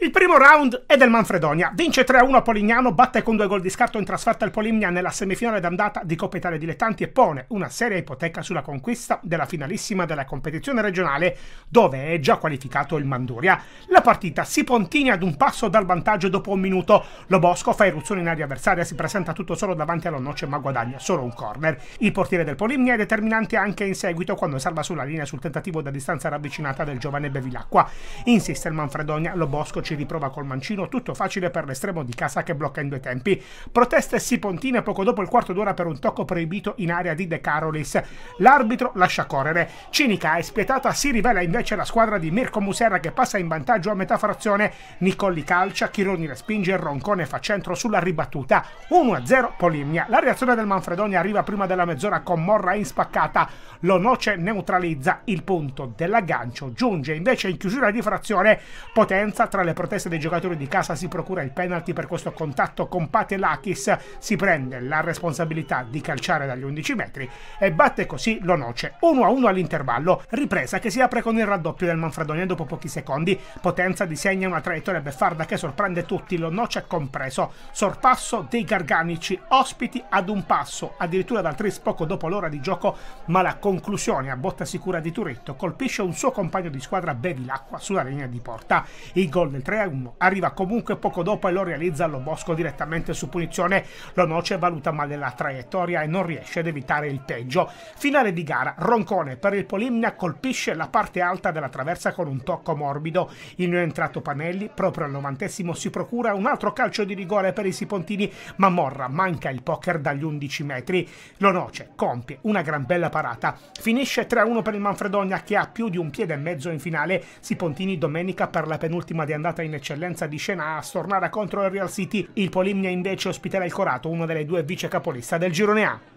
Il primo round è del Manfredonia. Vince 3-1 Polignano, batte con due gol di scarto in trasferta il Polignano nella semifinale d'andata di Coppa Italia Dilettanti e pone una seria ipoteca sulla conquista della finalissima della competizione regionale dove è già qualificato il Manduria. La partita si pontina ad un passo dal vantaggio dopo un minuto. Lo Bosco fa irruzione in aria avversaria, si presenta tutto solo davanti noce ma guadagna solo un corner. Il portiere del Polignano è determinante anche in seguito quando salva sulla linea sul tentativo da distanza ravvicinata del giovane Bevilacqua. Insiste il Manfredonia, Lo Bosco ci riprova col mancino, tutto facile per l'estremo di Casa che blocca in due tempi. Protesta e si pontina poco dopo il quarto d'ora per un tocco proibito in area di De Carolis. L'arbitro lascia correre. Cinica e spietata si rivela invece la squadra di Mirko Musera che passa in vantaggio a metà frazione. Nicolli calcia, Chironi respinge, Roncone fa centro sulla ribattuta. 1-0 Polimnia. La reazione del Manfredoni arriva prima della mezz'ora con Morra in spaccata. Lo noce neutralizza il punto dell'aggancio. Giunge invece in chiusura di frazione Potenza tra le proteste dei giocatori di casa si procura il penalty per questo contatto con Patelakis, si prende la responsabilità di calciare dagli 11 metri e batte così l'Onoce noce 1-1 all'intervallo, ripresa che si apre con il raddoppio del Manfredonia dopo pochi secondi, Potenza disegna una traiettoria beffarda che sorprende tutti, l'Onoce compreso, sorpasso dei Garganici, ospiti ad un passo, addirittura dal Tris poco dopo l'ora di gioco, ma la conclusione a botta sicura di Turetto colpisce un suo compagno di squadra Bevilacqua sulla linea di porta, il gol del 3-1 arriva comunque poco dopo e lo realizza lo Bosco direttamente su punizione. Lo Noce valuta male la traiettoria e non riesce ad evitare il peggio. Finale di gara, Roncone per il Polimnia colpisce la parte alta della traversa con un tocco morbido. In entrato Panelli proprio al novantesimo si procura un altro calcio di rigore per i Sipontini, ma Morra manca il poker dagli 11 metri. Lo Noce compie una gran bella parata. Finisce 3-1 per il Manfredonia che ha più di un piede e mezzo in finale. Sipontini domenica per la penultima di andata classificata in eccellenza di scena a stornare contro il Real City, il Polimnia invece ospiterà il Corato, una delle due vice capolista del girone A.